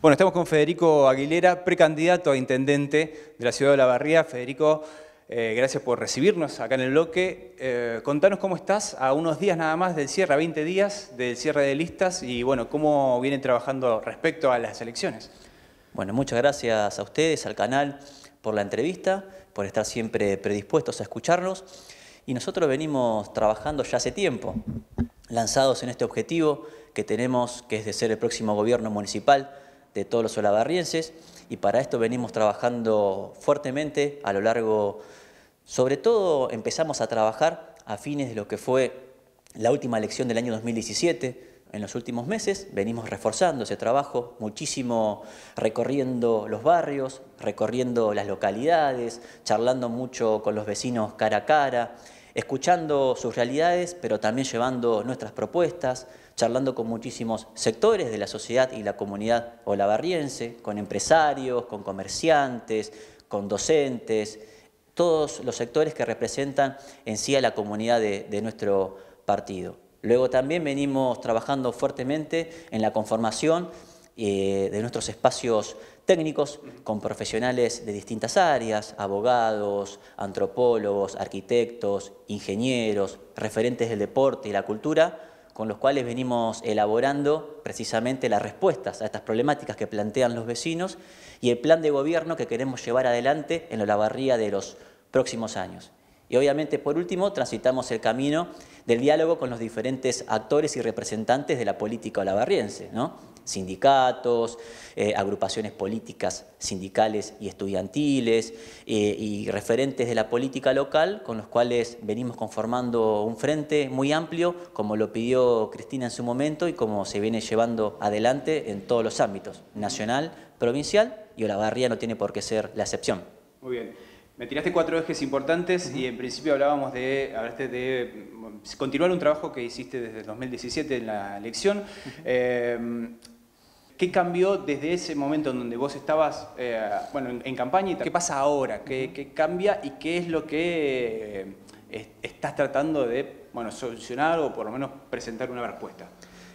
Bueno, estamos con Federico Aguilera, precandidato a intendente de la ciudad de La Barría. Federico, eh, gracias por recibirnos acá en el bloque. Eh, contanos cómo estás a unos días nada más del cierre, a 20 días del cierre de listas y bueno, cómo vienen trabajando respecto a las elecciones. Bueno, muchas gracias a ustedes, al canal, por la entrevista, por estar siempre predispuestos a escucharnos. Y nosotros venimos trabajando ya hace tiempo, lanzados en este objetivo que tenemos, que es de ser el próximo gobierno municipal de todos los olavarrienses y para esto venimos trabajando fuertemente a lo largo, sobre todo empezamos a trabajar a fines de lo que fue la última elección del año 2017. En los últimos meses venimos reforzando ese trabajo, muchísimo recorriendo los barrios, recorriendo las localidades, charlando mucho con los vecinos cara a cara, escuchando sus realidades, pero también llevando nuestras propuestas, charlando con muchísimos sectores de la sociedad y la comunidad olavarriense, con empresarios, con comerciantes, con docentes, todos los sectores que representan en sí a la comunidad de, nuestro partido. Luego también venimos trabajando fuertemente en la conformación eh, de nuestros espacios técnicos, con profesionales de distintas áreas, abogados, antropólogos, arquitectos, ingenieros, referentes del deporte y la cultura, con los cuales venimos elaborando precisamente las respuestas a estas problemáticas que plantean los vecinos y el plan de gobierno que queremos llevar adelante en la barría de los próximos años. Y obviamente, por último, transitamos el camino del diálogo con los diferentes actores y representantes de la política olavarriense, ¿no? sindicatos, eh, agrupaciones políticas, sindicales y estudiantiles, eh, y referentes de la política local, con los cuales venimos conformando un frente muy amplio, como lo pidió Cristina en su momento y como se viene llevando adelante en todos los ámbitos, nacional, provincial, y Olavarría no tiene por qué ser la excepción. Muy bien. Me tiraste cuatro ejes importantes y en principio hablábamos de, de mm, continuar un trabajo que hiciste desde 2017 en la elección. Em, ¿Qué cambió desde ese momento en donde vos estabas eh, bueno, en, campaña? Y ¿Qué pasa ahora? ¿Qué, cambia y qué es lo que eh, estás tratando de bueno, solucionar o por lo menos presentar una respuesta?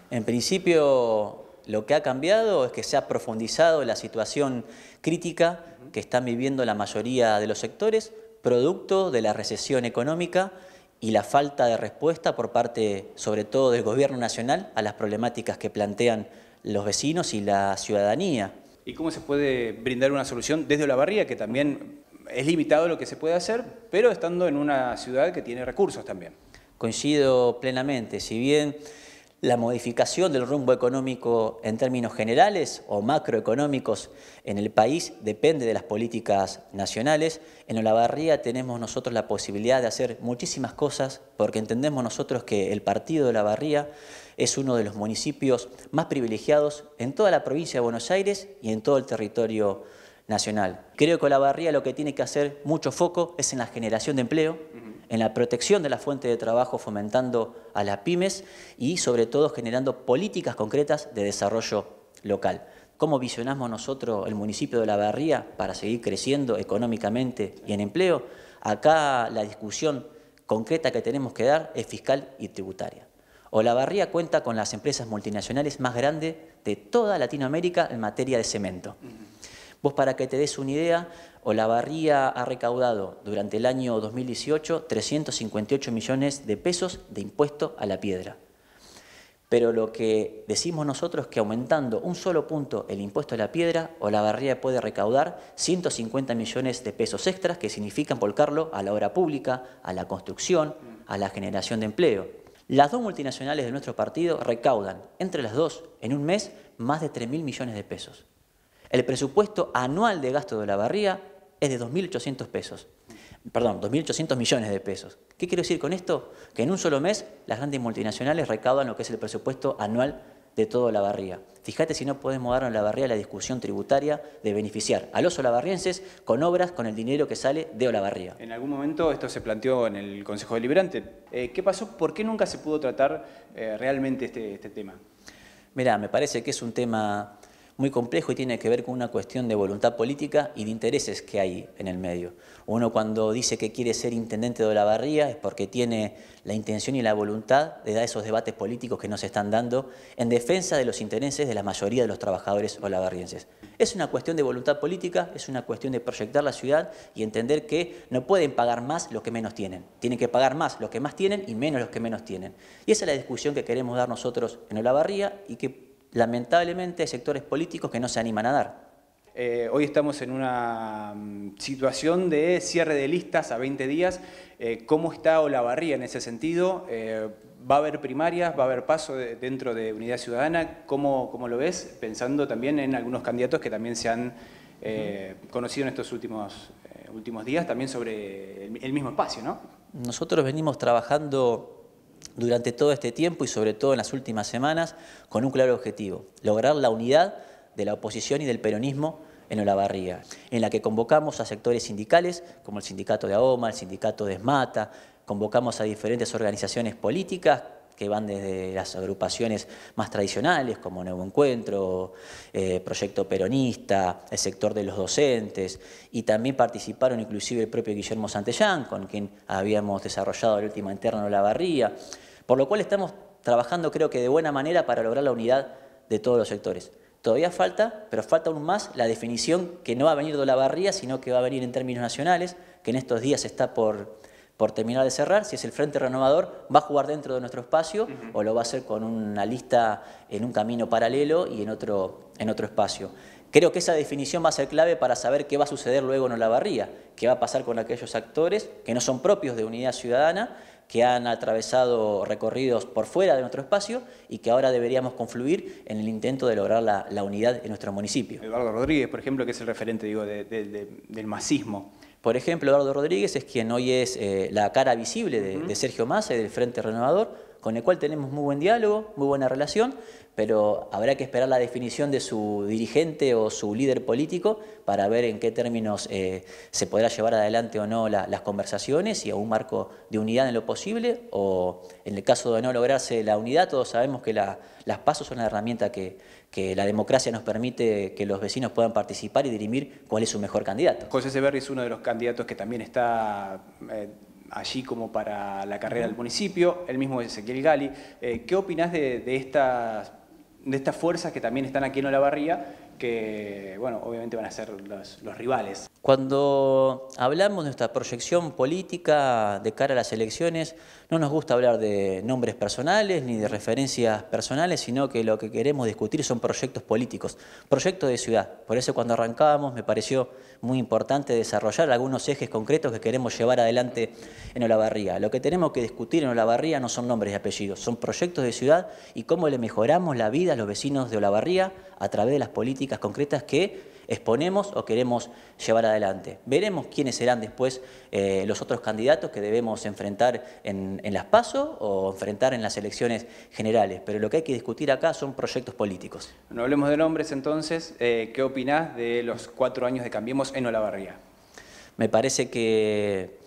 En principio, lo que ha cambiado es que se ha profundizado la situación crítica que están viviendo la mayoría de los sectores, producto de la recesión económica y la falta de respuesta por parte, sobre todo, del gobierno nacional a las problemáticas que plantean los vecinos y la ciudadanía. ¿Y cómo se puede brindar una solución desde la barría, que también es limitado lo que se puede hacer, pero estando en una ciudad que tiene recursos también? Coincido plenamente, si bien la modificación del rumbo económico en términos generales o macroeconómicos en el país depende de las políticas nacionales. En Olavarría tenemos nosotros la posibilidad de hacer muchísimas cosas porque entendemos nosotros que el partido de Olavarría es uno de los municipios más privilegiados en toda la provincia de Buenos Aires y en todo el territorio nacional. Creo que Olavarría lo que tiene que hacer mucho foco es en la generación de empleo, en la protección de la fuente de trabajo, fomentando a las pymes y sobre todo generando políticas concretas de desarrollo local. ¿Cómo visionamos nosotros el municipio de Olavarría para seguir creciendo económicamente y en empleo? Acá la discusión concreta que tenemos que dar es fiscal y tributaria. Olavarría cuenta con las empresas multinacionales más grandes de toda Latinoamérica en materia de cemento. Vos para que te des una idea, Olavarría ha recaudado durante el año 2018 358 millones de pesos de impuesto a la piedra. Pero lo que decimos nosotros es que aumentando un solo punto el impuesto a la piedra, Olavarría puede recaudar 150 millones de pesos extras que significan volcarlo a la obra pública, a la construcción, a la generación de empleo. Las dos multinacionales de nuestro partido recaudan, entre las dos, en un mes, más de 3.000 millones de pesos. El presupuesto anual de gasto de la es de 2.800 pesos. Perdón, 2.800 millones de pesos. ¿Qué quiero decir con esto? Que en un solo mes las grandes multinacionales recaudan lo que es el presupuesto anual de toda la barría. Fíjate si no podemos dar a Olavarría la discusión tributaria de beneficiar a los olavarrienses con obras con el dinero que sale de Olavarría. En algún momento esto se planteó en el Consejo Deliberante. Eh, ¿Qué pasó? ¿Por qué nunca se pudo tratar eh, realmente este, este tema? Mira, me parece que es un tema muy complejo y tiene que ver con una cuestión de voluntad política y de intereses que hay en el medio. Uno cuando dice que quiere ser intendente de Olavarría es porque tiene la intención y la voluntad de dar esos debates políticos que nos están dando en defensa de los intereses de la mayoría de los trabajadores olavarrienses. Es una cuestión de voluntad política, es una cuestión de proyectar la ciudad y entender que no pueden pagar más los que menos tienen. Tienen que pagar más los que más tienen y menos los que menos tienen. Y esa es la discusión que queremos dar nosotros en Olavarría y que lamentablemente hay sectores políticos que no se animan a dar. Eh, hoy estamos en una mm, situación de cierre de listas a 20 días. Eh, ¿Cómo está Olavarría en ese sentido? Eh, ¿Va a haber primarias? ¿Va a haber paso dentro de Unidad Ciudadana? ¿Cómo, ¿Cómo, lo ves? Pensando también en algunos candidatos que también se han conocido en estos últimos, últimos días, también sobre el, el mismo espacio, ¿no? Nosotros venimos trabajando durante todo este tiempo y sobre todo en las últimas semanas con un claro objetivo, lograr la unidad de la oposición y del peronismo en Olavarría, en la que convocamos a sectores sindicales como el sindicato de AOMA, el sindicato de ESMATA, convocamos a diferentes organizaciones políticas que van desde las agrupaciones más tradicionales como Nuevo Encuentro, eh, Proyecto Peronista, el sector de los docentes, y también participaron inclusive el propio Guillermo Santellán, con quien habíamos desarrollado la última interna de la barría, por lo cual estamos trabajando creo que de buena manera para lograr la unidad de todos los sectores. Todavía falta, pero falta aún más la definición que no va a venir de la barría, sino que va a venir en términos nacionales, que en estos días está por, por terminar de cerrar, si es el Frente Renovador, va a jugar dentro de nuestro espacio o lo va a hacer con una lista en un camino paralelo y en otro, en otro espacio. Creo que esa definición va a ser clave para saber qué va a suceder luego en Olavarría, qué va a pasar con aquellos actores que no son propios de Unidad Ciudadana, que han atravesado recorridos por fuera de nuestro espacio y que ahora deberíamos confluir en el intento de lograr la, unidad en nuestro municipio. Eduardo Rodríguez, por ejemplo, que es el referente digo, del masismo. Por ejemplo, Eduardo Rodríguez es quien hoy es eh, la cara visible de, de Sergio Massa y del Frente Renovador, con el cual tenemos muy buen diálogo, muy buena relación, pero habrá que esperar la definición de su dirigente o su líder político para ver en qué términos eh, se podrá llevar adelante o no las conversaciones y a un marco de unidad en lo posible, o en el caso de no lograrse la unidad, todos sabemos que las pasos son la herramienta que, la democracia nos permite que los vecinos puedan participar y dirimir cuál es su mejor candidato. José Severri es uno de los candidatos que también está... Eh, allí como para la carrera del municipio, el mismo Ezequiel Gali. Eh, ¿Qué opinás de, estas, de estas fuerzas que también están aquí en Olavarría que, bueno, obviamente van a ser los, los, rivales. Cuando hablamos de nuestra proyección política de cara a las elecciones, no nos gusta hablar de nombres personales ni de referencias personales, sino que lo que queremos discutir son proyectos políticos, proyectos de ciudad. Por eso cuando arrancábamos me pareció muy importante desarrollar algunos ejes concretos que queremos llevar adelante en Olavarría. Lo que tenemos que discutir en Olavarría no son nombres y apellidos, son proyectos de ciudad y cómo le mejoramos la vida a los vecinos de Olavarría a través de las políticas concretas que exponemos o queremos llevar adelante. Veremos quiénes serán después eh, los otros candidatos que debemos enfrentar en, las PASO o enfrentar en las elecciones generales, pero lo que hay que discutir acá son proyectos políticos. No hablemos de nombres entonces. Eh, ¿Qué opinás de los cuatro años de Cambiemos en Olavarría? Me parece que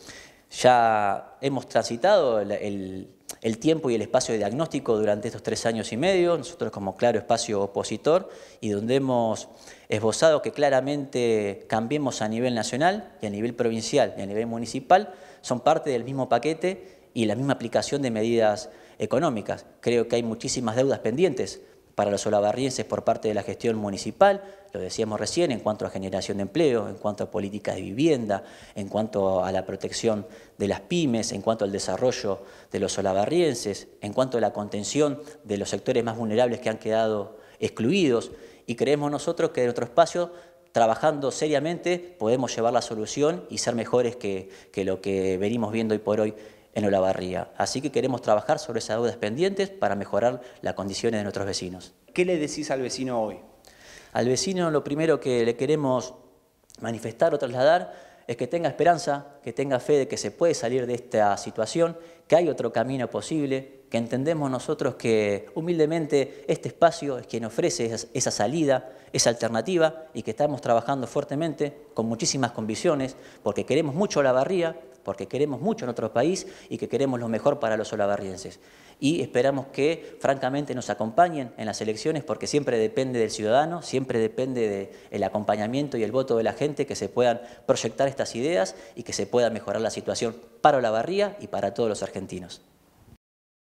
ya hemos transitado el el tiempo y el espacio de diagnóstico durante estos tres años y medio, nosotros como claro espacio opositor, y donde hemos esbozado que claramente cambiemos a nivel nacional y a nivel provincial y a nivel municipal, son parte del mismo paquete y la misma aplicación de medidas económicas. Creo que hay muchísimas deudas pendientes para los olavarrienses por parte de la gestión municipal, lo decíamos recién, en cuanto a generación de empleo, en cuanto a políticas de vivienda, en cuanto a la protección de las pymes, en cuanto al desarrollo de los olavarrienses, en cuanto a la contención de los sectores más vulnerables que han quedado excluidos y creemos nosotros que en nuestro espacio trabajando seriamente podemos llevar la solución y ser mejores que lo que venimos viendo hoy por hoy en Olavarría. Así que queremos trabajar sobre esas dudas pendientes para mejorar las condiciones de nuestros vecinos. ¿Qué le decís al vecino hoy? Al vecino lo primero que le queremos manifestar o trasladar es que tenga esperanza, que tenga fe de que se puede salir de esta situación, que hay otro camino posible, que entendemos nosotros que humildemente este espacio es quien ofrece esa, salida, esa alternativa y que estamos trabajando fuertemente con muchísimas convicciones porque queremos mucho la barría, porque queremos mucho en otro país y que queremos lo mejor para los olavarrienses. Y esperamos que, francamente, nos acompañen en las elecciones, porque siempre depende del ciudadano, siempre depende del acompañamiento y el voto de la gente que se puedan proyectar estas ideas y que se pueda mejorar la situación para Olavarría y para todos los argentinos.